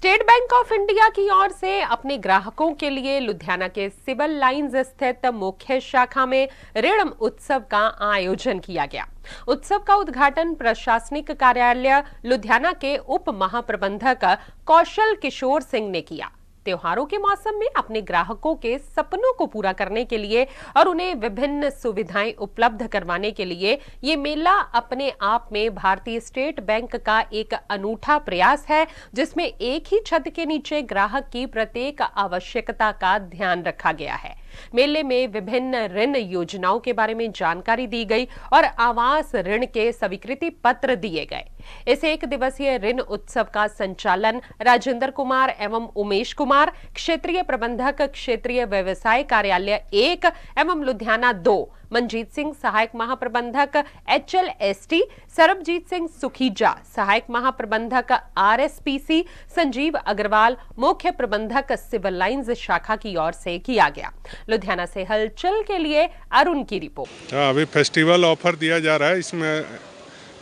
state bank of India की ओर से अपने ग्राहकों के लिए लुधियाना के सिविल लाइंस स्थित मुख्य शाखा में ऋण उत्सव का आयोजन किया गया उत्सव का उद्घाटन प्रशासनिक कार्यालय लुधियाना के उप महाप्रबंधक कौशल किशोर सिंह ने किया त्योहारों के मौसम में अपने ग्राहकों के सपनों को पूरा करने के लिए और उन्हें विभिन्न सुविधाएं उपलब्ध करवाने के लिए ये मेला अपने आप में भारतीय स्टेट बैंक का एक अनूठा प्रयास है जिसमें एक ही छत के नीचे ग्राहक की प्रत्येक आवश्यकता का ध्यान रखा गया है मेले में विभिन्न ऋण योजनाओं के बारे में जानकारी दी गई और आवास ऋण के स्वीकृति पत्र दिए गए इस एक दिवसीय ऋण उत्सव का संचालन राजेंद्र कुमार एवं उमेश कुमार क्षेत्रीय प्रबंधक क्षेत्रीय व्यवसाय कार्यालय एक एवं लुधियाना दो मनजीत सिंह सहायक महाप्रबंधक H L S T Sarabjeet Singh Sukhija सहायक महाप्रबंधक R S P C Sanjeev Agarwal मुख्य प्रबंधक सिविल लाइंस शाखा की ओर से किया गया लुधियाना से हलचल के लिए अरुण की रिपोर्ट हाँ, अभी फेस्टिवल ऑफर दिया जा रहा है इसमें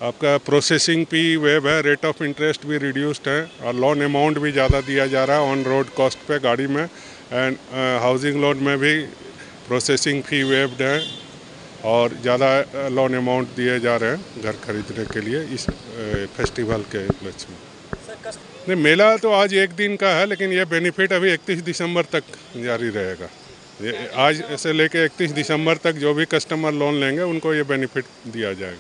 आपका प्रोसेसिंग भी वेब है रेट ऑफ इंटरेस्ट भी रिड्यूस्ड है और लोन अमाउंट भी ज़्यादा दिया जा रहा है ऑन रोड कॉस्ट पे गाड़ी में एंड हाउसिंग लोन में भी प्रोसेसिंग फी वेब्ड है और ज़्यादा लोन uh, अमाउंट दिए जा रहे हैं घर खरीदने के लिए इस फेस्टिवल uh, के उपलक्ष्य में नहीं मेला तो आज एक दिन का है लेकिन ये बेनिफिट अभी 31 दिसंबर तक जारी रहेगा ये आज से लेके 31 दिसंबर तक जो भी कस्टमर लोन लेंगे उनको ये बेनिफिट दिया जाएगा